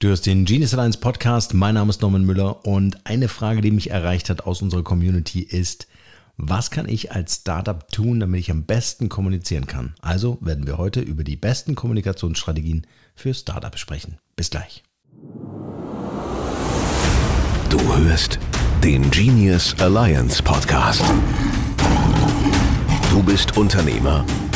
Du hörst den Genius Alliance Podcast. Mein Name ist Norman Müller und eine Frage, die mich erreicht hat aus unserer Community ist, was kann ich als Startup tun, damit ich am besten kommunizieren kann? Also werden wir heute über die besten Kommunikationsstrategien für Startups sprechen. Bis gleich. Du hörst den Genius Alliance Podcast. Du bist Unternehmer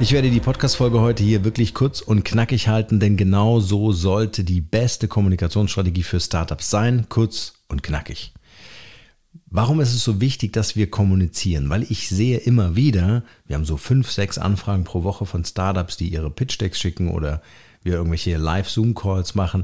Ich werde die Podcast-Folge heute hier wirklich kurz und knackig halten, denn genau so sollte die beste Kommunikationsstrategie für Startups sein. Kurz und knackig. Warum ist es so wichtig, dass wir kommunizieren? Weil ich sehe immer wieder, wir haben so fünf, sechs Anfragen pro Woche von Startups, die ihre Pitch-Decks schicken oder wir irgendwelche Live-Zoom-Calls machen.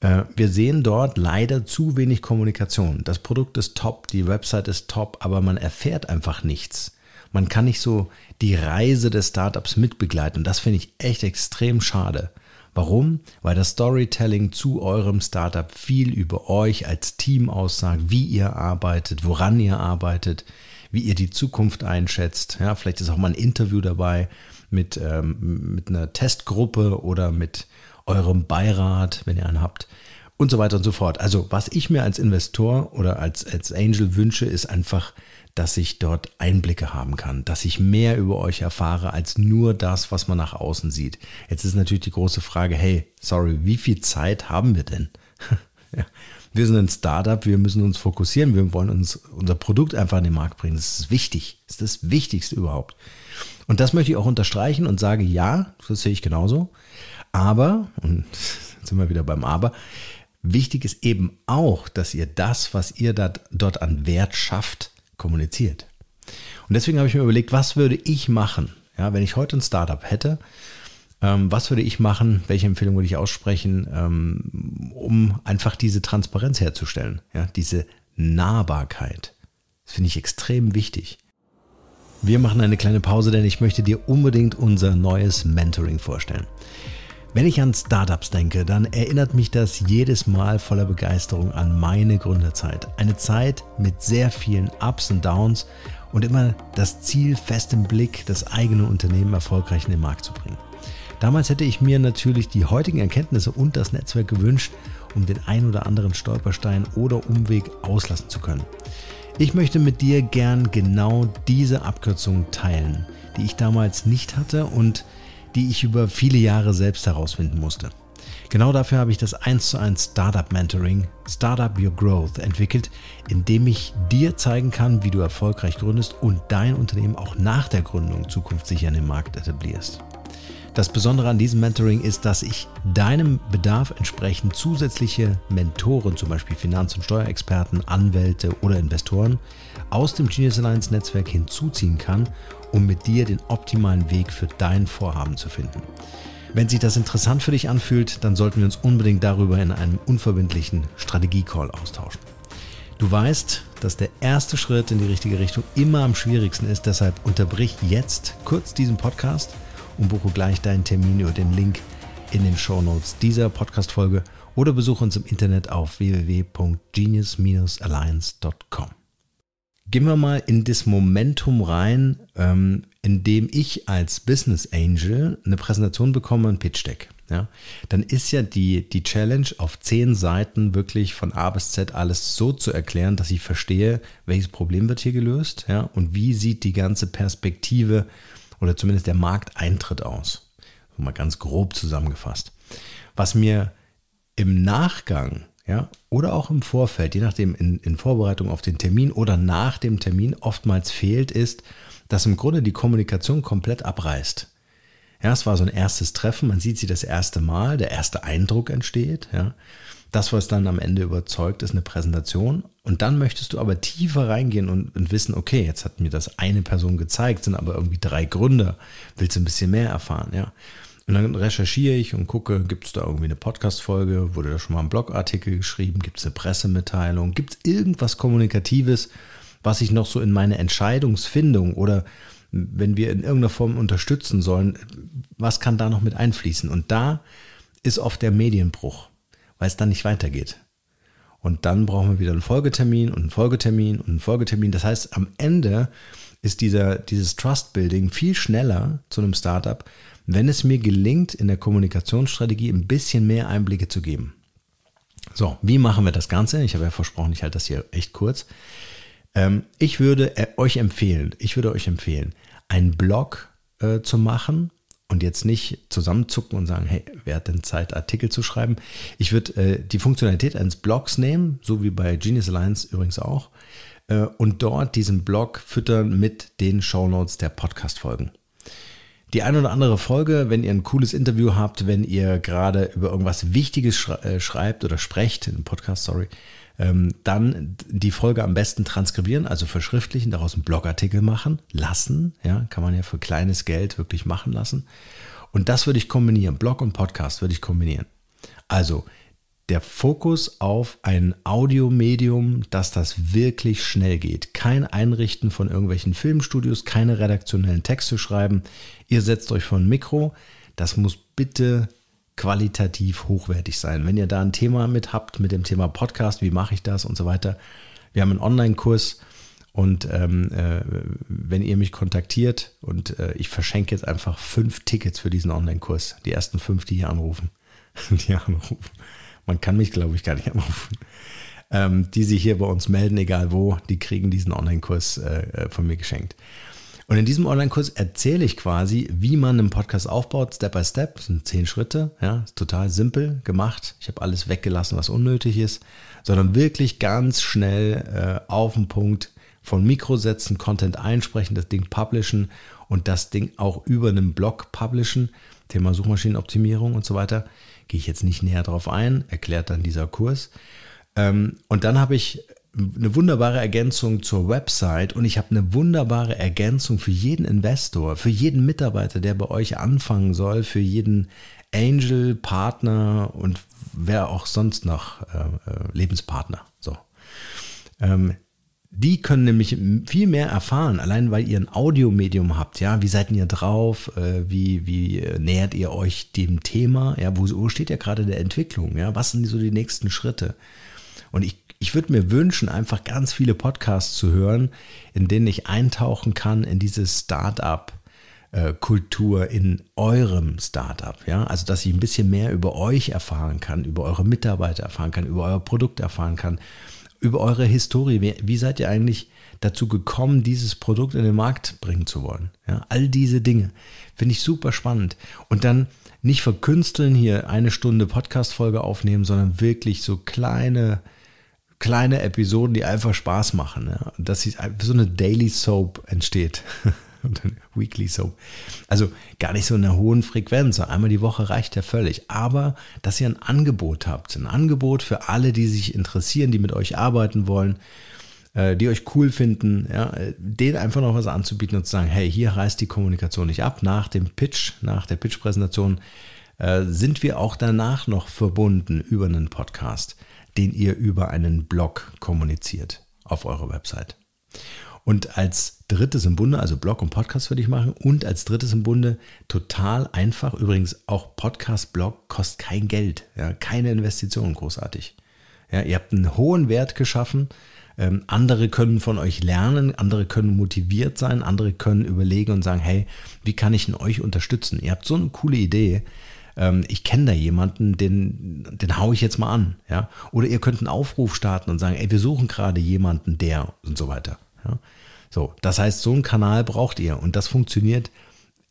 Äh, wir sehen dort leider zu wenig Kommunikation. Das Produkt ist top, die Website ist top, aber man erfährt einfach nichts man kann nicht so die Reise des Startups mitbegleiten. Und das finde ich echt extrem schade. Warum? Weil das Storytelling zu eurem Startup viel über euch als Team aussagt, wie ihr arbeitet, woran ihr arbeitet, wie ihr die Zukunft einschätzt. Ja, vielleicht ist auch mal ein Interview dabei mit, ähm, mit einer Testgruppe oder mit eurem Beirat, wenn ihr einen habt. Und so weiter und so fort. Also, was ich mir als Investor oder als, als Angel wünsche, ist einfach dass ich dort Einblicke haben kann, dass ich mehr über euch erfahre als nur das, was man nach außen sieht. Jetzt ist natürlich die große Frage, hey, sorry, wie viel Zeit haben wir denn? Wir sind ein Startup, wir müssen uns fokussieren, wir wollen uns unser Produkt einfach in den Markt bringen. Das ist wichtig, das ist das Wichtigste überhaupt. Und das möchte ich auch unterstreichen und sage, ja, das sehe ich genauso. Aber, und jetzt sind wir wieder beim Aber, wichtig ist eben auch, dass ihr das, was ihr dort an Wert schafft, kommuniziert. Und deswegen habe ich mir überlegt, was würde ich machen, ja, wenn ich heute ein Startup hätte? Ähm, was würde ich machen? Welche Empfehlung würde ich aussprechen, ähm, um einfach diese Transparenz herzustellen? Ja, diese Nahbarkeit. Das finde ich extrem wichtig. Wir machen eine kleine Pause, denn ich möchte dir unbedingt unser neues Mentoring vorstellen. Wenn ich an Startups denke, dann erinnert mich das jedes Mal voller Begeisterung an meine Gründerzeit. Eine Zeit mit sehr vielen Ups und Downs und immer das Ziel fest im Blick, das eigene Unternehmen erfolgreich in den Markt zu bringen. Damals hätte ich mir natürlich die heutigen Erkenntnisse und das Netzwerk gewünscht, um den ein oder anderen Stolperstein oder Umweg auslassen zu können. Ich möchte mit dir gern genau diese Abkürzung teilen, die ich damals nicht hatte und die ich über viele Jahre selbst herausfinden musste. Genau dafür habe ich das 1 zu 1 Startup Mentoring, Startup Your Growth entwickelt, in dem ich dir zeigen kann, wie du erfolgreich gründest und dein Unternehmen auch nach der Gründung zukunftssicher in den Markt etablierst. Das Besondere an diesem Mentoring ist, dass ich deinem Bedarf entsprechend zusätzliche Mentoren, zum Beispiel Finanz- und Steuerexperten, Anwälte oder Investoren, aus dem Genius Alliance Netzwerk hinzuziehen kann, um mit dir den optimalen Weg für dein Vorhaben zu finden. Wenn sich das interessant für dich anfühlt, dann sollten wir uns unbedingt darüber in einem unverbindlichen Strategie-Call austauschen. Du weißt, dass der erste Schritt in die richtige Richtung immer am schwierigsten ist, deshalb unterbrich jetzt kurz diesen Podcast – und buche gleich deinen Termin über den Link in den Shownotes dieser Podcast-Folge oder besuche uns im Internet auf www.genius-alliance.com. Gehen wir mal in das Momentum rein, ähm, in dem ich als Business Angel eine Präsentation bekomme, ein Pitch-Deck. Ja, dann ist ja die, die Challenge auf zehn Seiten wirklich von A bis Z alles so zu erklären, dass ich verstehe, welches Problem wird hier gelöst ja, und wie sieht die ganze Perspektive oder zumindest der Markteintritt aus. mal ganz grob zusammengefasst. Was mir im Nachgang ja, oder auch im Vorfeld, je nachdem in, in Vorbereitung auf den Termin oder nach dem Termin oftmals fehlt, ist, dass im Grunde die Kommunikation komplett abreißt. Ja, es war so ein erstes Treffen, man sieht sie das erste Mal, der erste Eindruck entsteht, ja. Das, was dann am Ende überzeugt, ist eine Präsentation. Und dann möchtest du aber tiefer reingehen und, und wissen, okay, jetzt hat mir das eine Person gezeigt, sind aber irgendwie drei Gründer. Willst du ein bisschen mehr erfahren, ja? Und dann recherchiere ich und gucke, gibt es da irgendwie eine Podcast-Folge? Wurde da schon mal ein Blogartikel geschrieben? Gibt es eine Pressemitteilung? Gibt es irgendwas Kommunikatives, was ich noch so in meine Entscheidungsfindung oder wenn wir in irgendeiner Form unterstützen sollen, was kann da noch mit einfließen? Und da ist oft der Medienbruch weil es dann nicht weitergeht. Und dann brauchen wir wieder einen Folgetermin und einen Folgetermin und einen Folgetermin. Das heißt, am Ende ist dieser, dieses Trust-Building viel schneller zu einem Startup, wenn es mir gelingt, in der Kommunikationsstrategie ein bisschen mehr Einblicke zu geben. So, wie machen wir das Ganze? Ich habe ja versprochen, ich halte das hier echt kurz. Ähm, ich würde äh, euch empfehlen, ich würde euch empfehlen, einen Blog äh, zu machen und jetzt nicht zusammenzucken und sagen, hey, wer hat denn Zeit, Artikel zu schreiben? Ich würde äh, die Funktionalität eines Blogs nehmen, so wie bei Genius Alliance übrigens auch, äh, und dort diesen Blog füttern mit den Shownotes der Podcast-Folgen. Die eine oder andere Folge, wenn ihr ein cooles Interview habt, wenn ihr gerade über irgendwas Wichtiges äh, schreibt oder sprecht, im Podcast, sorry, ähm, dann die Folge am besten transkribieren, also verschriftlichen, daraus einen Blogartikel machen lassen. Ja, kann man ja für kleines Geld wirklich machen lassen. Und das würde ich kombinieren. Blog und Podcast würde ich kombinieren. Also der Fokus auf ein Audiomedium, dass das wirklich schnell geht. Kein Einrichten von irgendwelchen Filmstudios, keine redaktionellen Texte schreiben. Ihr setzt euch vor ein Mikro. Das muss bitte qualitativ hochwertig sein. Wenn ihr da ein Thema mit habt, mit dem Thema Podcast, wie mache ich das und so weiter, wir haben einen Online-Kurs und ähm, äh, wenn ihr mich kontaktiert und äh, ich verschenke jetzt einfach fünf Tickets für diesen Online-Kurs, die ersten fünf, die hier anrufen, die anrufen. Man kann mich, glaube ich, gar nicht anrufen. Ähm, die sich hier bei uns melden, egal wo, die kriegen diesen Online-Kurs äh, äh von mir geschenkt. Und in diesem Online-Kurs erzähle ich quasi, wie man einen Podcast aufbaut, Step by Step. Das sind zehn Schritte, ja, total simpel gemacht. Ich habe alles weggelassen, was unnötig ist, sondern wirklich ganz schnell äh, auf den Punkt von Mikro setzen, Content einsprechen, das Ding publishen und das Ding auch über einen Blog publishen. Thema Suchmaschinenoptimierung und so weiter. Gehe ich jetzt nicht näher drauf ein, erklärt dann dieser Kurs. Ähm, und dann habe ich eine wunderbare Ergänzung zur Website und ich habe eine wunderbare Ergänzung für jeden Investor, für jeden Mitarbeiter, der bei euch anfangen soll, für jeden Angel, Partner und wer auch sonst noch äh, äh Lebenspartner. So. Ähm, die können nämlich viel mehr erfahren, allein weil ihr ein Audiomedium habt. Ja, wie seid ihr drauf? Äh, wie, wie nähert ihr euch dem Thema? Ja, wo, wo steht ja gerade der Entwicklung? Ja, was sind so die nächsten Schritte? Und ich ich würde mir wünschen, einfach ganz viele Podcasts zu hören, in denen ich eintauchen kann in diese startup Kultur in eurem Startup, ja, also dass ich ein bisschen mehr über euch erfahren kann, über eure Mitarbeiter erfahren kann, über euer Produkt erfahren kann, über eure Historie. Wie, seid ihr eigentlich dazu gekommen, dieses Produkt in den Markt bringen zu wollen? Ja, all diese Dinge finde ich super spannend. Und dann nicht verkünsteln hier eine Stunde Podcast-Folge aufnehmen, sondern wirklich so kleine äh, kleine Episoden, die einfach Spaß machen. Ja? Dass so eine Daily Soap entsteht. Weekly Soap. Also gar nicht so in einer hohen Frequenz. Einmal die Woche reicht ja völlig. Aber dass ihr ein Angebot habt. Ein Angebot für alle, die sich interessieren, die mit euch arbeiten wollen, äh, die euch cool finden. Ja? Denen einfach noch was anzubieten und zu sagen, hey, hier reißt die Kommunikation nicht ab. Nach dem Pitch, nach der Pitch-Präsentation äh, sind wir auch danach noch verbunden über einen Podcast den ihr über einen Blog kommuniziert auf eurer Website. Und als drittes im Bunde, also Blog und Podcast würde ich machen. Und als drittes im Bunde total einfach. Übrigens auch Podcast, Blog kostet kein Geld, ja, keine Investition, großartig. Ja, ihr habt einen hohen Wert geschaffen. Ähm, andere können von euch lernen, andere können motiviert sein, andere können überlegen und sagen, hey, wie kann ich denn euch unterstützen? Ihr habt so eine coole Idee, ähm, ich kenne da jemanden, den, den haue ich jetzt mal an. Ja? Oder ihr könnt einen Aufruf starten und sagen, ey, wir suchen gerade jemanden, der und so weiter. Ja? So, das heißt, so einen Kanal braucht ihr und das funktioniert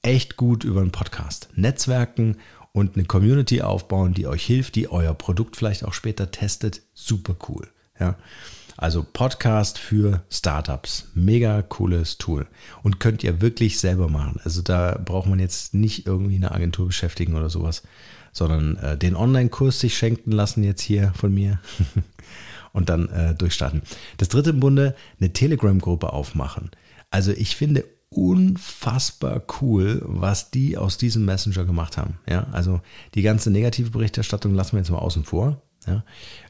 echt gut über einen Podcast. Netzwerken und eine Community aufbauen, die euch hilft, die euer Produkt vielleicht auch später testet, super cool. Ja? Also Podcast für Startups. Mega cooles Tool. Und könnt ihr wirklich selber machen. Also da braucht man jetzt nicht irgendwie eine Agentur beschäftigen oder sowas, sondern äh, den Online-Kurs sich schenken lassen jetzt hier von mir. und dann äh, durchstarten. Das dritte im Bunde, eine Telegram-Gruppe aufmachen. Also ich finde unfassbar cool, was die aus diesem Messenger gemacht haben. Ja, also die ganze negative Berichterstattung lassen wir jetzt mal außen vor. Ja,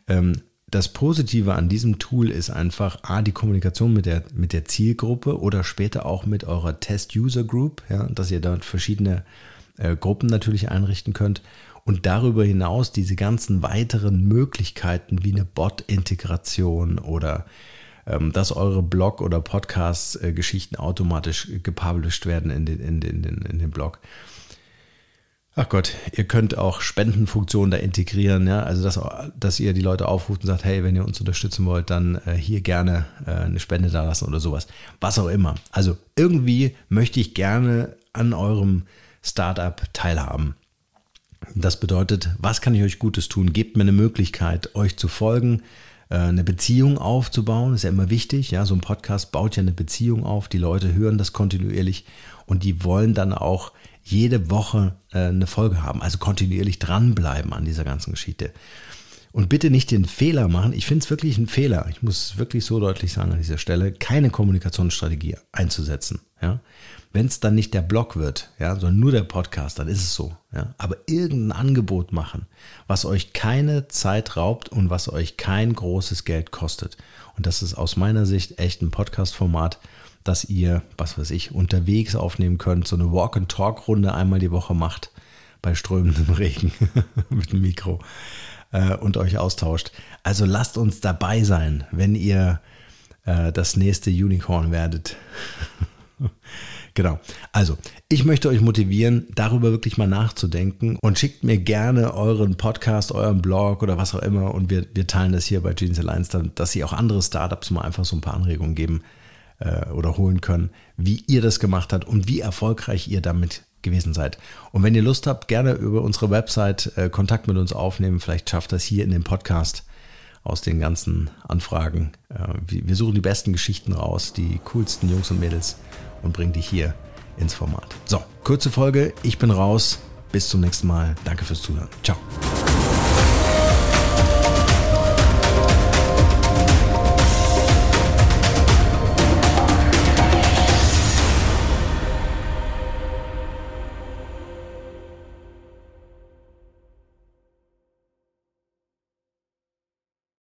ähm, das Positive an diesem Tool ist einfach A, die Kommunikation mit der, mit der Zielgruppe oder später auch mit eurer Test-User-Group, ja, dass ihr dort verschiedene äh, Gruppen natürlich einrichten könnt und darüber hinaus diese ganzen weiteren Möglichkeiten wie eine Bot-Integration oder ähm, dass eure Blog- oder Podcast-Geschichten äh, automatisch gepublished werden in den, in, den, in, den, in den Blog. Ach Gott, ihr könnt auch Spendenfunktionen da integrieren, ja? also dass, dass ihr die Leute aufruft und sagt, hey, wenn ihr uns unterstützen wollt, dann äh, hier gerne äh, eine Spende da lassen oder sowas. Was auch immer. Also irgendwie möchte ich gerne an eurem Startup teilhaben. Das bedeutet, was kann ich euch Gutes tun? Gebt mir eine Möglichkeit, euch zu folgen, äh, eine Beziehung aufzubauen, ist ja immer wichtig. Ja, so ein Podcast baut ja eine Beziehung auf. Die Leute hören das kontinuierlich und die wollen dann auch jede Woche äh, eine Folge haben. Also kontinuierlich dranbleiben an dieser ganzen Geschichte. Und bitte nicht den Fehler machen. Ich finde es wirklich ein Fehler. Ich muss es wirklich so deutlich sagen an dieser Stelle, keine Kommunikationsstrategie einzusetzen. Ja? Wenn es dann nicht der Blog wird, ja, sondern nur der Podcast, dann ist es so. Ja? Aber irgendein Angebot machen, was euch keine Zeit raubt und was euch kein großes Geld kostet. Und das ist aus meiner Sicht echt ein Podcast-Format, dass ihr, was weiß ich, unterwegs aufnehmen könnt, so eine Walk-and-Talk-Runde einmal die Woche macht bei strömendem Regen mit dem Mikro äh, und euch austauscht. Also lasst uns dabei sein, wenn ihr äh, das nächste Unicorn werdet. genau. Also, ich möchte euch motivieren, darüber wirklich mal nachzudenken und schickt mir gerne euren Podcast, euren Blog oder was auch immer und wir, wir teilen das hier bei Jeans Alliance, dann, dass sie auch andere Startups mal einfach so ein paar Anregungen geben, äh, oder holen können, wie ihr das gemacht habt und wie erfolgreich ihr damit gewesen seid. Und wenn ihr Lust habt, gerne über unsere Website äh, Kontakt mit uns aufnehmen. Vielleicht schafft das hier in dem Podcast aus den ganzen Anfragen. Äh, wir suchen die besten Geschichten raus, die coolsten Jungs und Mädels und bringen die hier ins Format. So, kurze Folge. Ich bin raus. Bis zum nächsten Mal. Danke fürs Zuhören. Ciao.